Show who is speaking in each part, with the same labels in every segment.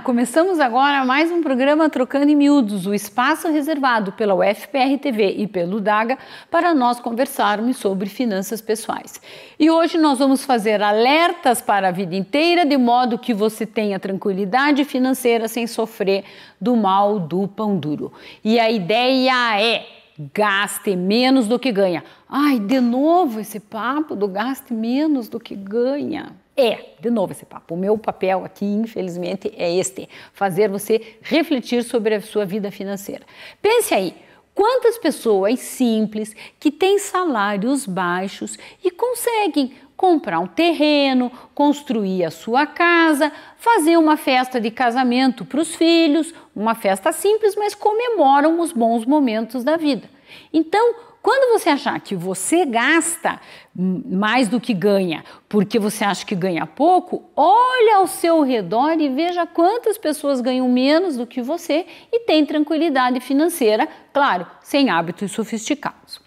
Speaker 1: começamos agora mais um programa Trocando em Miúdos, o espaço reservado pela UFPR TV e pelo DAGA para nós conversarmos sobre finanças pessoais. E hoje nós vamos fazer alertas para a vida inteira, de modo que você tenha tranquilidade financeira sem sofrer do mal do pão duro. E a ideia é gaste menos do que ganha. Ai, de novo esse papo do gaste menos do que ganha é, de novo esse papo, o meu papel aqui, infelizmente, é este: fazer você refletir sobre a sua vida financeira. Pense aí, quantas pessoas simples que têm salários baixos e conseguem comprar um terreno, construir a sua casa, fazer uma festa de casamento para os filhos, uma festa simples, mas comemoram os bons momentos da vida. Então, quando você achar que você gasta mais do que ganha, porque você acha que ganha pouco, olha ao seu redor e veja quantas pessoas ganham menos do que você e tem tranquilidade financeira, claro, sem hábitos sofisticados.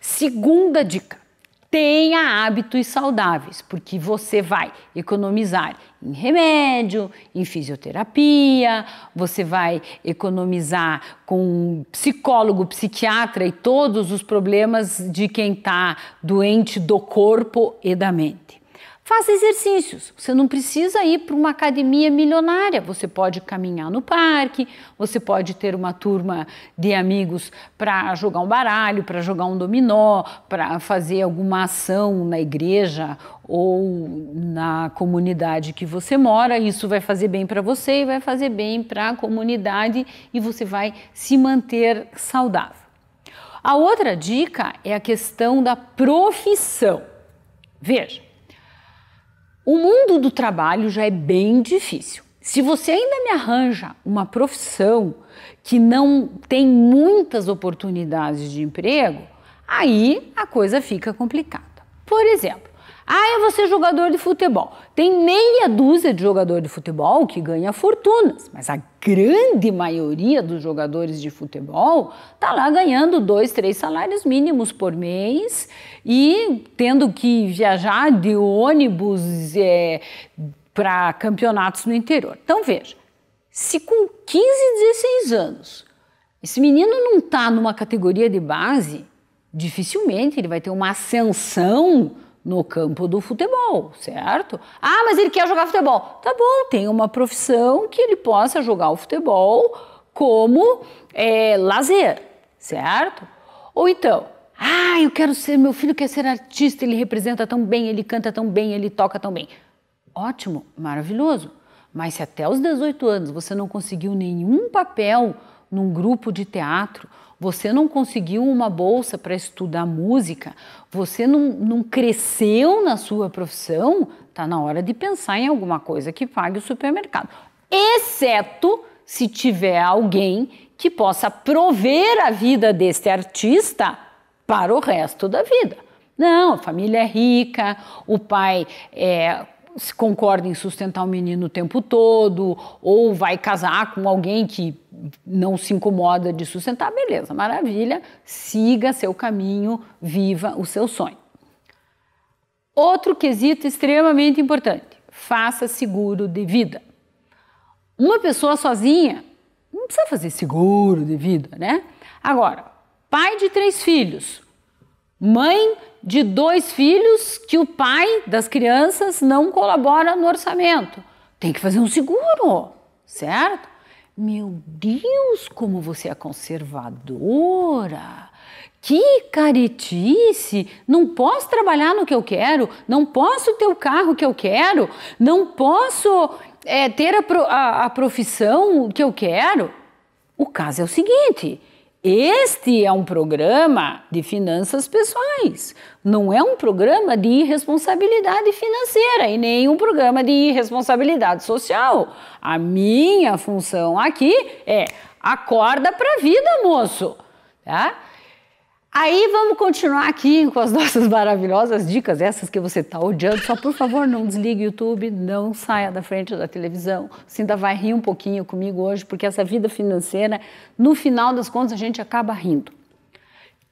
Speaker 1: Segunda dica: tenha hábitos saudáveis, porque você vai economizar em remédio, em fisioterapia, você vai economizar com psicólogo, psiquiatra e todos os problemas de quem está doente do corpo e da mente. Faça exercícios. Você não precisa ir para uma academia milionária. Você pode caminhar no parque, você pode ter uma turma de amigos para jogar um baralho, para jogar um dominó, para fazer alguma ação na igreja ou na comunidade que você mora. Isso vai fazer bem para você e vai fazer bem para a comunidade e você vai se manter saudável. A outra dica é a questão da profissão. Veja, o mundo do trabalho já é bem difícil. Se você ainda me arranja uma profissão que não tem muitas oportunidades de emprego, aí a coisa fica complicada. Por exemplo, ah, eu é vou ser jogador de futebol. Tem meia dúzia de jogador de futebol que ganha fortunas, mas a grande maioria dos jogadores de futebol está lá ganhando dois, três salários mínimos por mês e tendo que viajar de ônibus é, para campeonatos no interior. Então veja, se com 15, 16 anos esse menino não está numa categoria de base, dificilmente ele vai ter uma ascensão no campo do futebol, certo? Ah, mas ele quer jogar futebol. Tá bom, tem uma profissão que ele possa jogar o futebol como é, lazer, certo? Ou então, ah, eu quero ser, meu filho quer ser artista, ele representa tão bem, ele canta tão bem, ele toca tão bem. Ótimo, maravilhoso. Mas se até os 18 anos você não conseguiu nenhum papel num grupo de teatro você não conseguiu uma bolsa para estudar música, você não, não cresceu na sua profissão, está na hora de pensar em alguma coisa que pague o supermercado. Exceto se tiver alguém que possa prover a vida deste artista para o resto da vida. Não, a família é rica, o pai é, se concorda em sustentar o menino o tempo todo, ou vai casar com alguém que não se incomoda de sustentar, beleza, maravilha, siga seu caminho, viva o seu sonho. Outro quesito extremamente importante: faça seguro de vida. Uma pessoa sozinha não precisa fazer seguro de vida, né? Agora, pai de três filhos, mãe de dois filhos que o pai das crianças não colabora no orçamento. Tem que fazer um seguro, certo? Meu Deus, como você é conservadora! Que caretice! Não posso trabalhar no que eu quero, não posso ter o carro que eu quero, não posso é, ter a, a, a profissão que eu quero. O caso é o seguinte: este é um programa de finanças pessoais, não é um programa de irresponsabilidade financeira e nem um programa de irresponsabilidade social. A minha função aqui é acorda para a vida, moço, tá? Aí vamos continuar aqui com as nossas maravilhosas dicas, essas que você está odiando. Só por favor, não desligue o YouTube, não saia da frente da televisão. Você ainda vai rir um pouquinho comigo hoje, porque essa vida financeira, no final das contas, a gente acaba rindo.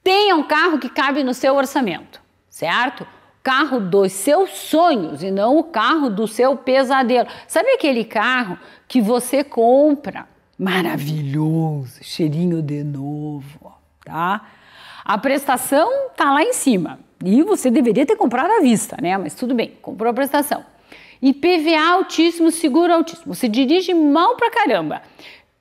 Speaker 1: Tenha um carro que cabe no seu orçamento, certo? carro dos seus sonhos e não o carro do seu pesadelo. Sabe aquele carro que você compra? Maravilhoso, cheirinho de novo, tá? A prestação está lá em cima e você deveria ter comprado à vista, né? Mas tudo bem, comprou a prestação. IPVA altíssimo, seguro altíssimo. Você dirige mal pra caramba.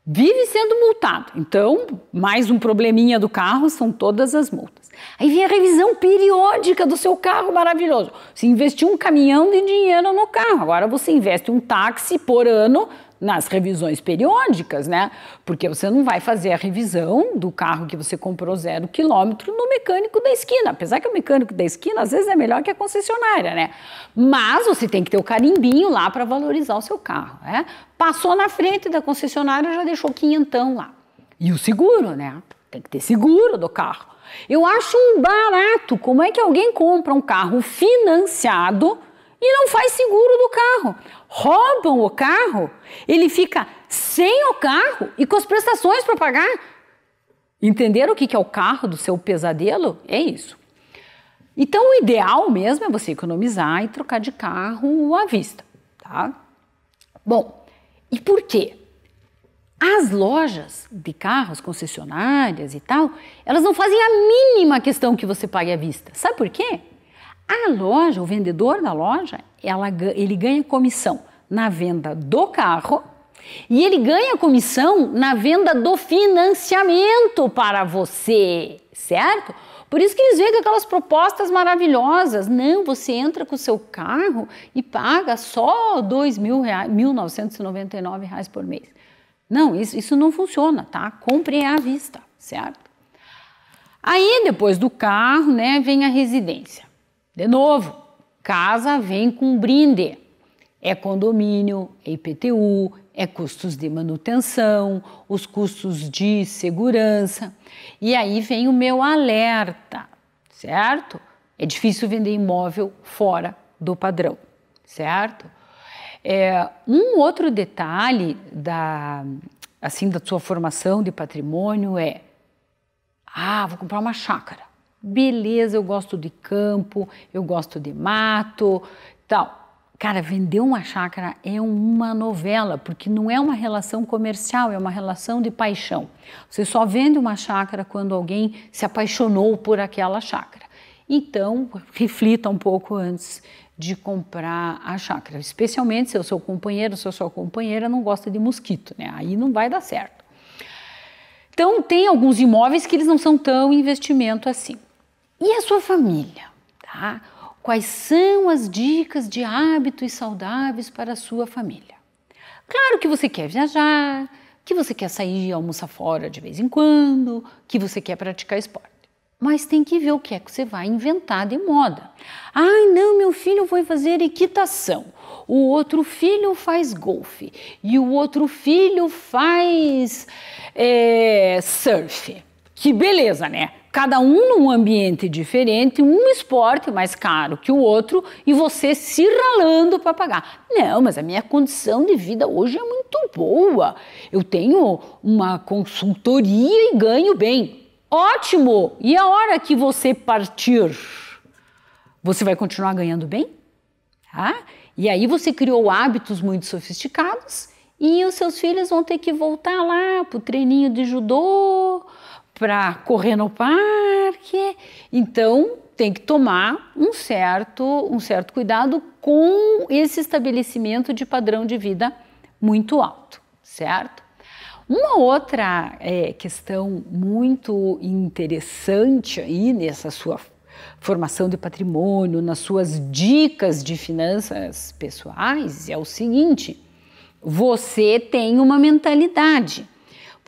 Speaker 1: Vive sendo multado. Então, mais um probleminha do carro são todas as multas. Aí vem a revisão periódica do seu carro maravilhoso. Você investiu um caminhão de dinheiro no carro. Agora você investe um táxi por ano nas revisões periódicas, né? Porque você não vai fazer a revisão do carro que você comprou zero quilômetro no mecânico da esquina. Apesar que o mecânico da esquina às vezes é melhor que a concessionária, né? Mas você tem que ter o carimbinho lá para valorizar o seu carro, né? Passou na frente da concessionária, já deixou quinhentão lá. E o seguro, né? Tem que ter seguro do carro. Eu acho um barato. Como é que alguém compra um carro financiado e não faz seguro do carro. Roubam o carro, ele fica sem o carro e com as prestações para pagar. Entenderam o que é o carro do seu pesadelo? É isso. Então, o ideal mesmo é você economizar e trocar de carro à vista, tá? Bom, e por quê? As lojas de carros, concessionárias e tal, elas não fazem a mínima questão que você pague à vista. Sabe por quê? A loja, o vendedor da loja, ela, ele ganha comissão na venda do carro e ele ganha comissão na venda do financiamento para você, certo? Por isso que eles vêm com aquelas propostas maravilhosas. Não, você entra com o seu carro e paga só R$ 2.999 por mês. Não, isso, isso não funciona, tá? Compre à vista, certo? Aí, depois do carro, né, vem a residência. De novo, casa vem com brinde. É condomínio, é IPTU, é custos de manutenção, os custos de segurança. E aí vem o meu alerta, certo? É difícil vender imóvel fora do padrão, certo? É, um outro detalhe da, assim, da sua formação de patrimônio é: ah, vou comprar uma chácara. Beleza, eu gosto de campo, eu gosto de mato, tal. Cara, vender uma chácara é uma novela, porque não é uma relação comercial, é uma relação de paixão. Você só vende uma chácara quando alguém se apaixonou por aquela chácara. Então, reflita um pouco antes de comprar a chácara, especialmente se o seu companheiro, se a sua companheira não gosta de mosquito, né? Aí não vai dar certo. Então, tem alguns imóveis que eles não são tão investimento assim. E a sua família? Tá? Quais são as dicas de hábitos saudáveis para a sua família? Claro que você quer viajar, que você quer sair e almoçar fora de vez em quando, que você quer praticar esporte. Mas tem que ver o que é que você vai inventar de moda. Ai, não, meu filho foi fazer equitação, o outro filho faz golfe e o outro filho faz é, surf. Que beleza, né? cada um num ambiente diferente, um esporte mais caro que o outro e você se ralando para pagar. Não, mas a minha condição de vida hoje é muito boa. Eu tenho uma consultoria e ganho bem. Ótimo! E a hora que você partir, você vai continuar ganhando bem? Tá? E aí você criou hábitos muito sofisticados e os seus filhos vão ter que voltar lá para o treininho de judô, para correr no parque. Então, tem que tomar um certo, um certo cuidado com esse estabelecimento de padrão de vida muito alto, certo? Uma outra é, questão muito interessante aí nessa sua formação de patrimônio, nas suas dicas de finanças pessoais, é o seguinte: você tem uma mentalidade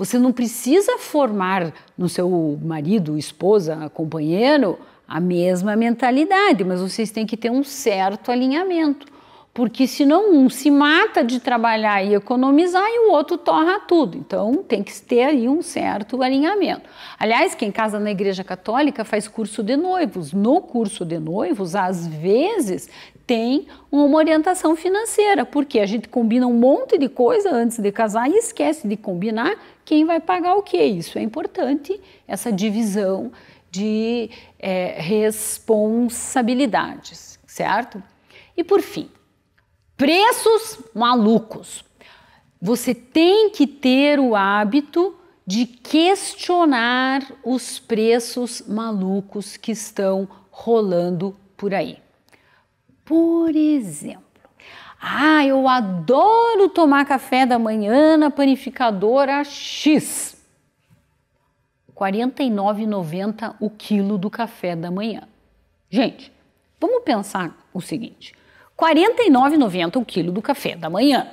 Speaker 1: você não precisa formar no seu marido, esposa, companheiro a mesma mentalidade, mas vocês têm que ter um certo alinhamento porque senão um se mata de trabalhar e economizar e o outro torra tudo. Então tem que ter aí um certo alinhamento. Aliás, quem casa na Igreja Católica faz curso de noivos. No curso de noivos, às vezes, tem uma orientação financeira, porque a gente combina um monte de coisa antes de casar e esquece de combinar quem vai pagar o quê. Isso é importante, essa divisão de é, responsabilidades, certo? E por fim, Preços malucos. Você tem que ter o hábito de questionar os preços malucos que estão rolando por aí. Por exemplo, ah, eu adoro tomar café da manhã na panificadora X. R$ 49,90 o quilo do café da manhã. Gente, vamos pensar o seguinte: R$ 49,90 o quilo do café da manhã.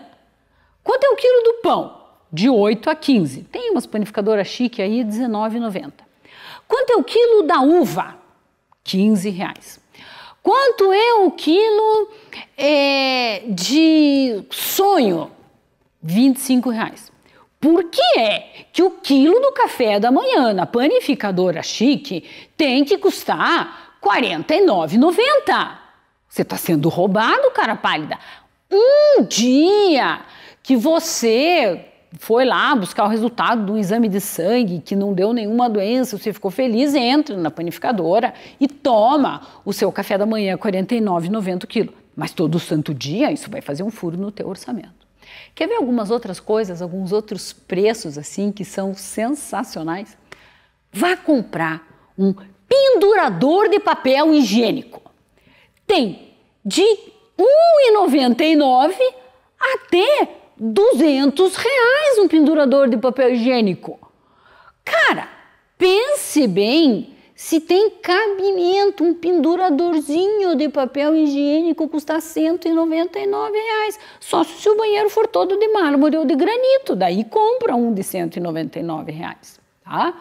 Speaker 1: Quanto é o quilo do pão? De 8 a 15. Tem umas panificadoras chique aí, 19,90. Quanto é o quilo da uva? R$ reais. Quanto é o quilo é, de sonho? R$ reais. Por que é que o quilo do café da manhã na panificadora chique tem que custar R$ 49,90? Você está sendo roubado, cara pálida. Um dia que você foi lá buscar o resultado de um exame de sangue que não deu nenhuma doença, você ficou feliz, entra na panificadora e toma o seu café da manhã 49,90 quilos. Mas todo santo dia isso vai fazer um furo no teu orçamento. Quer ver algumas outras coisas, alguns outros preços assim que são sensacionais? Vá comprar um pendurador de papel higiênico tem de R$ 1,99 até 200 reais um pendurador de papel higiênico. Cara, pense bem se tem cabimento um penduradorzinho de papel higiênico custar 199 reais, só se o banheiro for todo de mármore ou de granito, daí compra um de 199 reais, tá?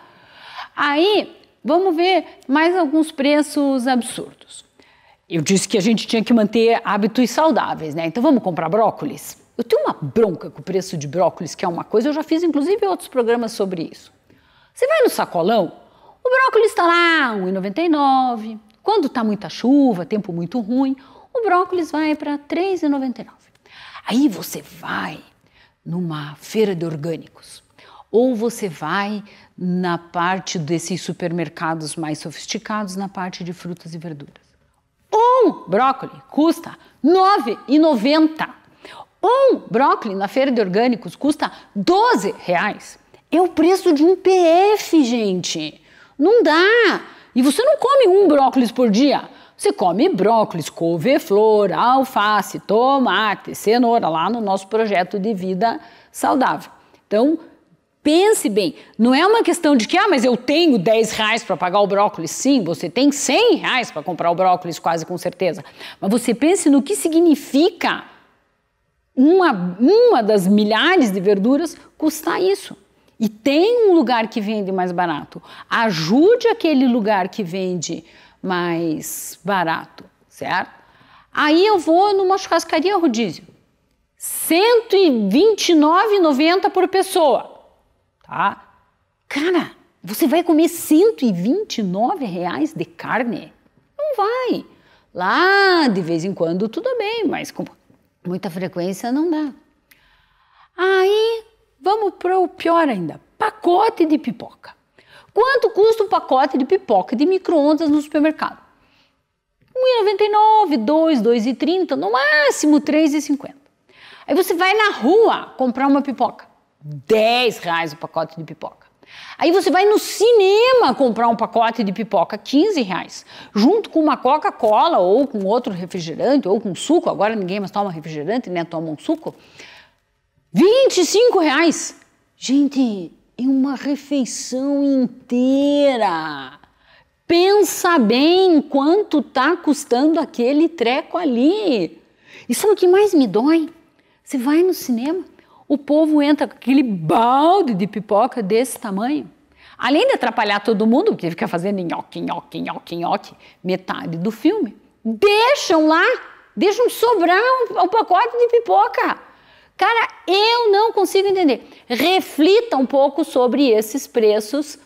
Speaker 1: Aí, vamos ver mais alguns preços absurdos. Eu disse que a gente tinha que manter hábitos saudáveis, né? Então vamos comprar brócolis? Eu tenho uma bronca com o preço de brócolis, que é uma coisa, eu já fiz inclusive outros programas sobre isso. Você vai no sacolão, o brócolis está lá R$ 1,99. Quando está muita chuva, tempo muito ruim, o brócolis vai para R$ 3,99. Aí você vai numa feira de orgânicos ou você vai na parte desses supermercados mais sofisticados, na parte de frutas e verduras. Um custa R$ 9,90. Um brócolis na feira de orgânicos custa R$ 12,00. É o preço de um PF, gente. Não dá. E você não come um brócolis por dia. Você come brócolis, couve-flor, alface, tomate, cenoura lá no nosso projeto de vida saudável. Então, Pense bem, não é uma questão de que, ah, mas eu tenho 10 reais para pagar o brócolis. Sim, você tem 100 reais para comprar o brócolis, quase com certeza. Mas você pense no que significa uma, uma das milhares de verduras custar isso. E tem um lugar que vende mais barato. Ajude aquele lugar que vende mais barato, certo? Aí eu vou numa churrascaria rodízio. 129,90 por pessoa tá? Cara, você vai comer 129 reais de carne? Não vai. Lá, de vez em quando, tudo bem, mas com muita frequência não dá. Aí, vamos para o pior ainda, pacote de pipoca. Quanto custa um pacote de pipoca de micro-ondas no supermercado? R$ 1,99, R$ 2,30, no máximo R$ 3,50. Aí você vai na rua comprar uma pipoca. 10 reais o pacote de pipoca. Aí você vai no cinema comprar um pacote de pipoca, 15 reais, junto com uma Coca-Cola ou com outro refrigerante ou com suco. Agora ninguém mais toma refrigerante, né? Toma um suco. 25 reais. Gente, é uma refeição inteira. Pensa bem quanto tá custando aquele treco ali. E sabe o que mais me dói? Você vai no cinema, o povo entra com aquele balde de pipoca desse tamanho. Além de atrapalhar todo mundo, porque fica fazendo nhoque, nhoque, nhoque, nhoque, metade do filme, deixam lá, deixam sobrar um, um pacote de pipoca. Cara, eu não consigo entender. Reflita um pouco sobre esses preços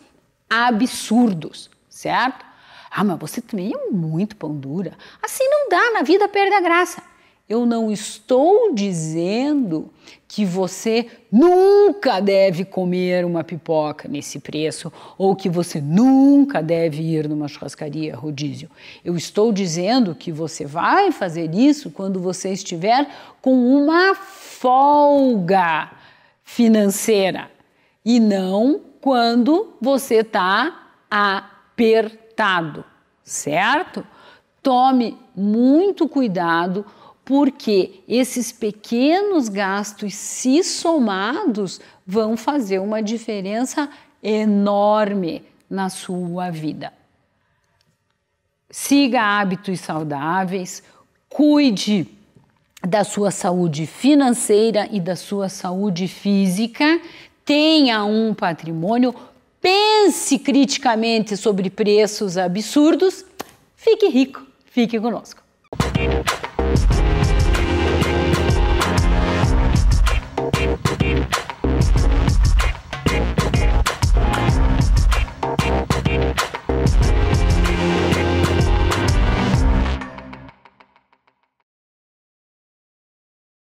Speaker 1: absurdos, certo? Ah, mas você também é muito pão dura. Assim não dá, na vida perde a graça. Eu não estou dizendo que você nunca deve comer uma pipoca nesse preço ou que você nunca deve ir numa churrascaria rodízio. Eu estou dizendo que você vai fazer isso quando você estiver com uma folga financeira e não quando você está apertado, certo? Tome muito cuidado porque esses pequenos gastos, se somados, vão fazer uma diferença enorme na sua vida. Siga hábitos saudáveis, cuide da sua saúde financeira e da sua saúde física, tenha um patrimônio, pense criticamente sobre preços absurdos, fique rico, fique conosco.